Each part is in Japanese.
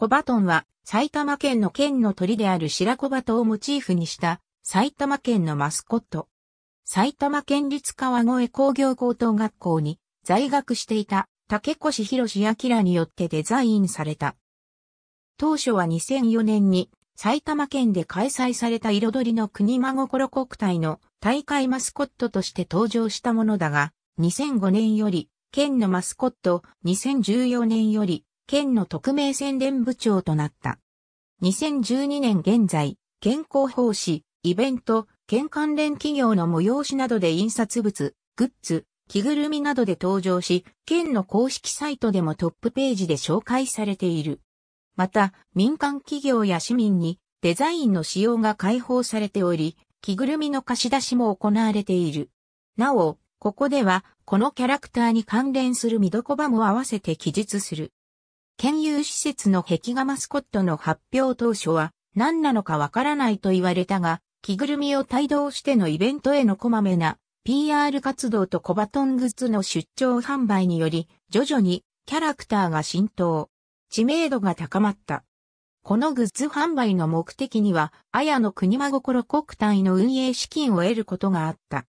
小バトンは埼玉県の県の鳥である白小鳩をモチーフにした埼玉県のマスコット。埼玉県立川越工業高等学校に在学していた竹越博明によってデザインされた。当初は2004年に埼玉県で開催された彩りの国真心国体の大会マスコットとして登場したものだが、2005年より県のマスコット、2014年より県の特命宣伝部長となった。2012年現在、健康奉仕、イベント、県関連企業の催しなどで印刷物、グッズ、着ぐるみなどで登場し、県の公式サイトでもトップページで紹介されている。また、民間企業や市民にデザインの使用が開放されており、着ぐるみの貸し出しも行われている。なお、ここでは、このキャラクターに関連する見どこばも合わせて記述する。県有施設の壁画マスコットの発表当初は何なのかわからないと言われたが、着ぐるみを帯同してのイベントへのこまめな PR 活動とコバトングッズの出張販売により、徐々にキャラクターが浸透。知名度が高まった。このグッズ販売の目的には、綾野国間心国体の運営資金を得ることがあった。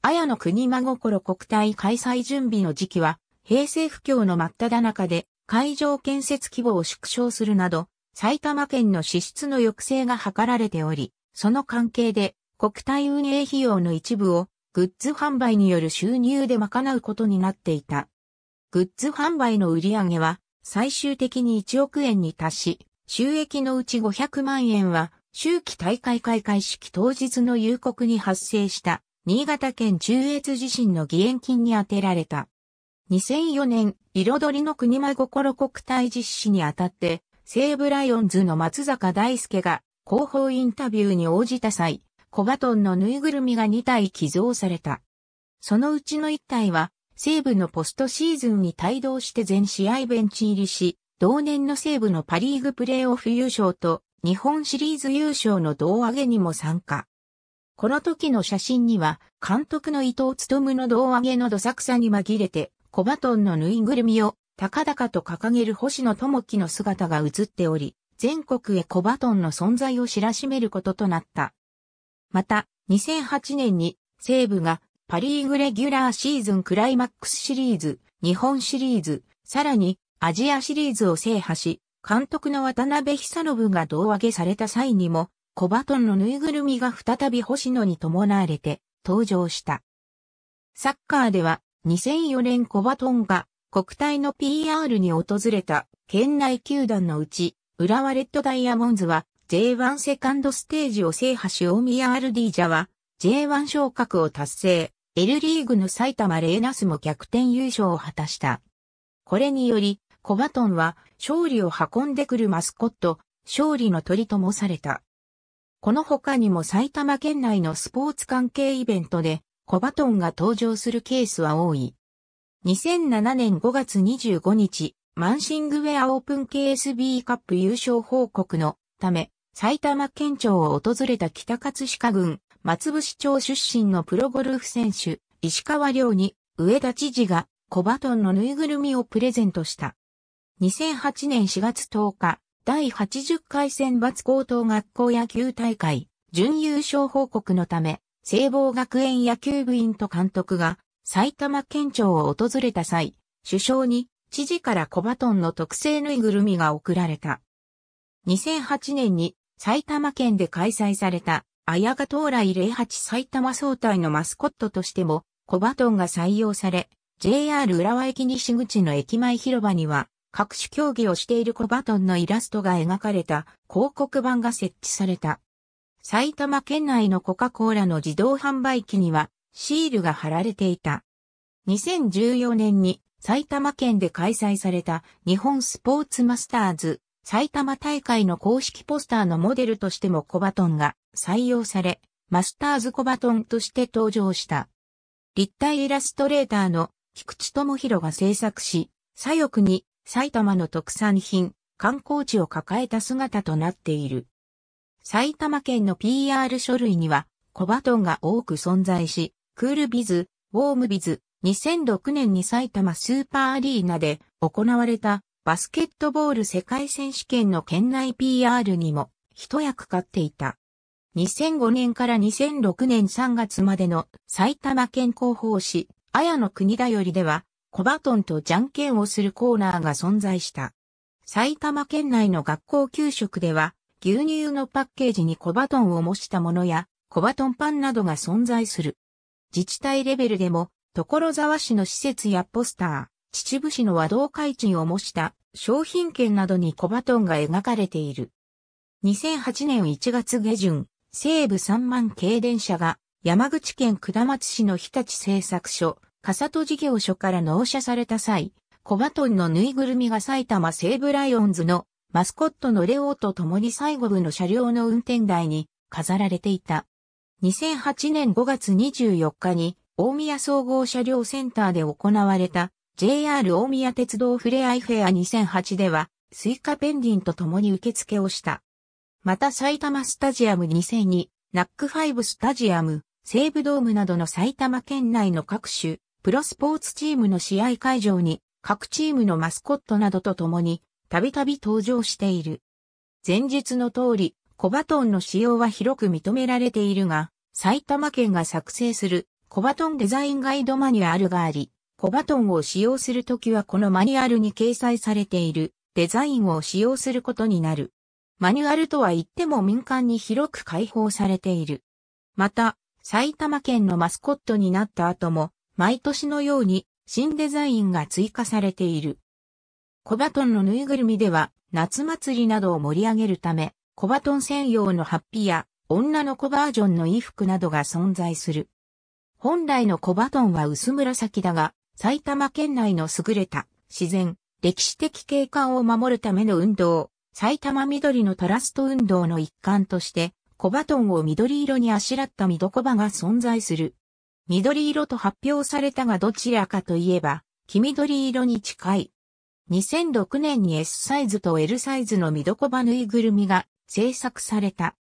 綾野国間心国体開催準備の時期は、平成不況の真っ只中で、会場建設規模を縮小するなど、埼玉県の支出の抑制が図られており、その関係で国体運営費用の一部をグッズ販売による収入で賄うことになっていた。グッズ販売の売り上げは最終的に1億円に達し、収益のうち500万円は秋季大会開会式当日の夕刻に発生した新潟県中越地震の義援金に充てられた。2004年、彩りの国間心国体実施にあたって、西武ライオンズの松坂大輔が広報インタビューに応じた際、小バトンのぬいぐるみが2体寄贈された。そのうちの1体は、西武のポストシーズンに帯同して全試合ベンチ入りし、同年の西武のパリーグプレーオフ優勝と日本シリーズ優勝の胴上げにも参加。この時の写真には、監督の伊藤務の胴上げのどさくさに紛れて、小バトンのぬいぐるみを高々と掲げる星野智樹の姿が映っており、全国へ小バトンの存在を知らしめることとなった。また、2008年に西武がパリーグレギュラーシーズンクライマックスシリーズ、日本シリーズ、さらにアジアシリーズを制覇し、監督の渡辺久信が胴上げされた際にも、小バトンのぬいぐるみが再び星野に伴われて登場した。サッカーでは2004年コバトンが国体の PR に訪れた県内球団のうち、浦和レッドダイヤモンズは J1 セカンドステージを制覇し大宮アルディージャは J1 昇格を達成、L リーグの埼玉レーナスも逆転優勝を果たした。これにより、コバトンは勝利を運んでくるマスコット、勝利の鳥ともされた。この他にも埼玉県内のスポーツ関係イベントで、コバトンが登場するケースは多い。2007年5月25日、マンシングウェアオープン KSB カップ優勝報告のため、埼玉県庁を訪れた北葛飾郡松伏町出身のプロゴルフ選手、石川遼に上田知事がコバトンのぬいぐるみをプレゼントした。2008年4月10日、第80回選抜高等学校野球大会準優勝報告のため、聖望学園野球部員と監督が埼玉県庁を訪れた際、首相に知事から小バトンの特製ぬいぐるみが贈られた。2008年に埼玉県で開催された綾賀到来08埼玉総体のマスコットとしても小バトンが採用され、JR 浦和駅西口の駅前広場には各種競技をしている小バトンのイラストが描かれた広告版が設置された。埼玉県内のコカ・コーラの自動販売機にはシールが貼られていた。2014年に埼玉県で開催された日本スポーツマスターズ埼玉大会の公式ポスターのモデルとしてもコバトンが採用され、マスターズコバトンとして登場した。立体イラストレーターの菊池智弘が制作し、左翼に埼玉の特産品、観光地を抱えた姿となっている。埼玉県の PR 書類には、コバトンが多く存在し、クールビズ、ウォームビズ、2006年に埼玉スーパーアリーナで行われたバスケットボール世界選手権の県内 PR にも一役買っていた。2005年から2006年3月までの埼玉県広報誌、綾野国だよりでは、コバトンとじゃんけんをするコーナーが存在した。埼玉県内の学校給食では、牛乳のパッケージに小バトンを模したものや、小バトンパンなどが存在する。自治体レベルでも、所沢市の施設やポスター、秩父市の和道会地を模した商品券などに小バトンが描かれている。2008年1月下旬、西部三万系電車が山口県下松市の日立製作所、笠戸事業所から納車された際、小バトンのぬいぐるみが埼玉西武ライオンズのマスコットのレオと共に最後部の車両の運転台に飾られていた。2008年5月24日に大宮総合車両センターで行われた JR 大宮鉄道ふれあいフェア2008ではスイカペンディンと共に受付をした。また埼玉スタジアム2002、ナック5スタジアム、西武ドームなどの埼玉県内の各種プロスポーツチームの試合会場に各チームのマスコットなどと共にたびたび登場している。前述の通り、小バトンの使用は広く認められているが、埼玉県が作成する小バトンデザインガイドマニュアルがあり、小バトンを使用するときはこのマニュアルに掲載されているデザインを使用することになる。マニュアルとは言っても民間に広く開放されている。また、埼玉県のマスコットになった後も、毎年のように新デザインが追加されている。小バトンのぬいぐるみでは、夏祭りなどを盛り上げるため、小バトン専用のハッピーや、女の子バージョンの衣服などが存在する。本来の小バトンは薄紫だが、埼玉県内の優れた自然、歴史的景観を守るための運動、埼玉緑のトラスト運動の一環として、小バトンを緑色にあしらった緑小葉が存在する。緑色と発表されたがどちらかといえば、黄緑色に近い。2006年に S サイズと L サイズのミドコバぬいぐるみが制作された。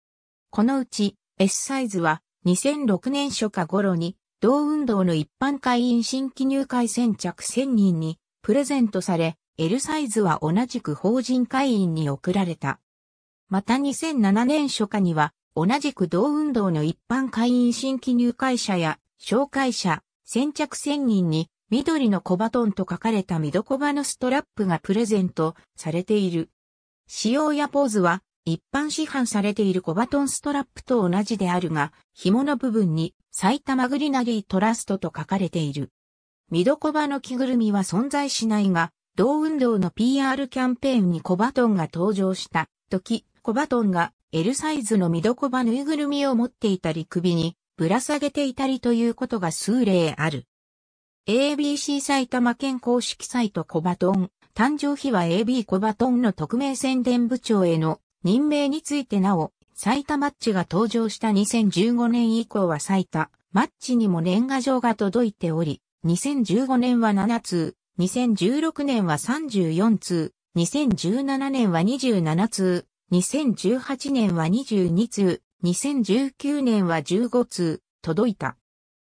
このうち S サイズは2006年初夏頃に同運動の一般会員新規入会先着1000人にプレゼントされ、L サイズは同じく法人会員に送られた。また2007年初夏には同じく同運動の一般会員新規入会者や紹介者、先着1000人に緑の小バトンと書かれたミドコバのストラップがプレゼントされている。仕様やポーズは一般市販されている小バトンストラップと同じであるが、紐の部分に埼玉グリナリートラストと書かれている。ミドコバの着ぐるみは存在しないが、同運動の PR キャンペーンに小バトンが登場した時、小バトンが L サイズのミドコバぬいぐるみを持っていたり首にぶら下げていたりということが数例ある。ABC 埼玉県公式サイトコバトン。誕生日は AB コバトンの匿名宣伝部長への任命についてなお、埼玉マッチが登場した2015年以降は埼玉マッチにも年賀状が届いており、2015年は7通、2016年は34通、2017年は27通、2018年は22通、2019年は15通、届いた。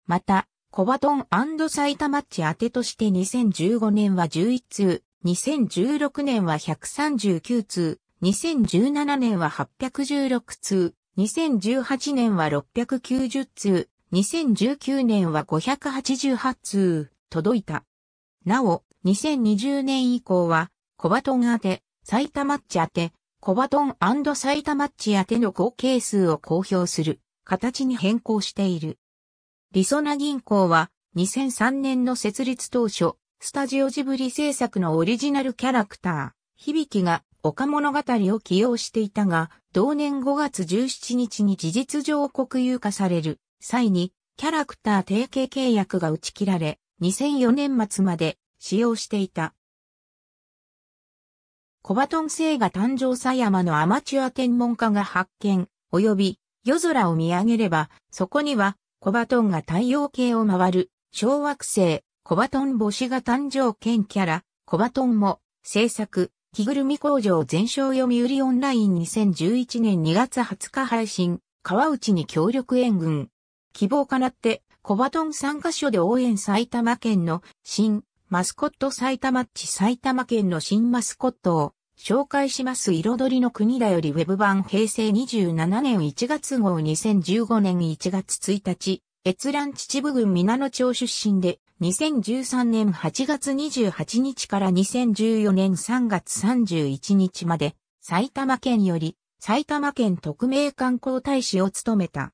また、コバトン埼玉地宛てとして2015年は11通、2016年は139通、2017年は816通、2018年は690通、2019年は588通、届いた。なお、2020年以降は、コバトン宛て、埼玉地宛て、コバトン埼玉地宛ての合計数を公表する形に変更している。リソナ銀行は2003年の設立当初、スタジオジブリ制作のオリジナルキャラクター、響が岡物語を起用していたが、同年5月17日に事実上国有化される際に、キャラクター提携契約が打ち切られ、2004年末まで使用していた。コバトン星が誕生さやまのアマチュア天文家が発見、及び夜空を見上げれば、そこにはコバトンが太陽系を回る、小惑星、コバトン星が誕生兼キャラ、コバトンも、制作、着ぐるみ工場全商読売オンライン2011年2月20日配信、川内に協力援軍。希望かなって、コバトン3カ所で応援埼玉県の新マスコット埼玉地埼玉県の新マスコットを紹介します彩りの国だよりウェブ版平成27年1月号2015年1月1日、閲覧秩父郡皆野町出身で、2013年8月28日から2014年3月31日まで、埼玉県より、埼玉県特命観光大使を務めた。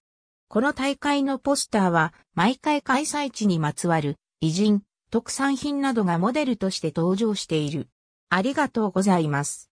この大会のポスターは、毎回開催地にまつわる、偉人、特産品などがモデルとして登場している。ありがとうございます。